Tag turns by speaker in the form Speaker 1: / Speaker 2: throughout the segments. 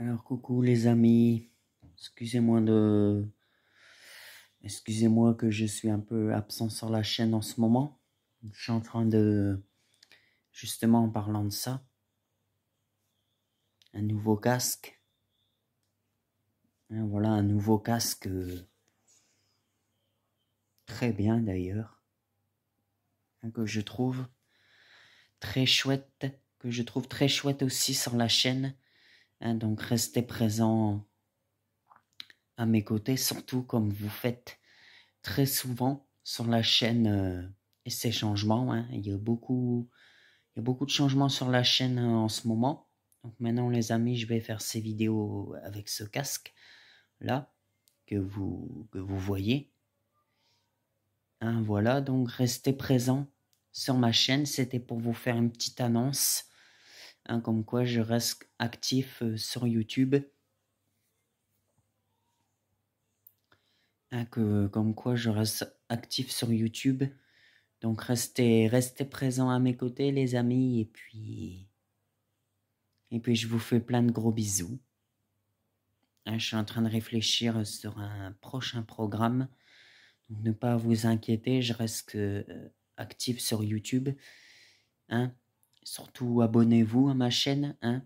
Speaker 1: Alors coucou les amis, excusez-moi de... Excusez-moi que je suis un peu absent sur la chaîne en ce moment. Je suis en train de... Justement en parlant de ça. Un nouveau casque. Hein, voilà un nouveau casque. Euh, très bien d'ailleurs. Hein, que je trouve très chouette. Que je trouve très chouette aussi sur la chaîne. Hein, donc restez présent à mes côtés, surtout comme vous faites très souvent sur la chaîne euh, et ces changements. Hein. il, y a beaucoup, y a beaucoup de changements sur la chaîne hein, en ce moment. Donc maintenant les amis, je vais faire ces vidéos avec ce casque là que vous, que vous voyez. voilà, donc restez présent sur ma chaîne. C'était pour vous faire une petite annonce Hein, comme quoi je reste actif euh, sur YouTube. Hein, comme quoi je reste actif sur YouTube. Donc restez, restez présents à mes côtés les amis et puis et puis je vous fais plein de gros bisous. Hein, je suis en train de réfléchir sur un prochain programme. Donc ne pas vous inquiéter, je reste euh, actif sur YouTube. Hein. Surtout abonnez-vous à ma chaîne, hein.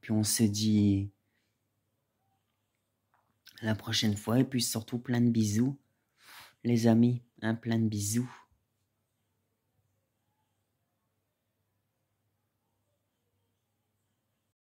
Speaker 1: puis on se dit la prochaine fois et puis surtout plein de bisous les amis, hein, plein de bisous.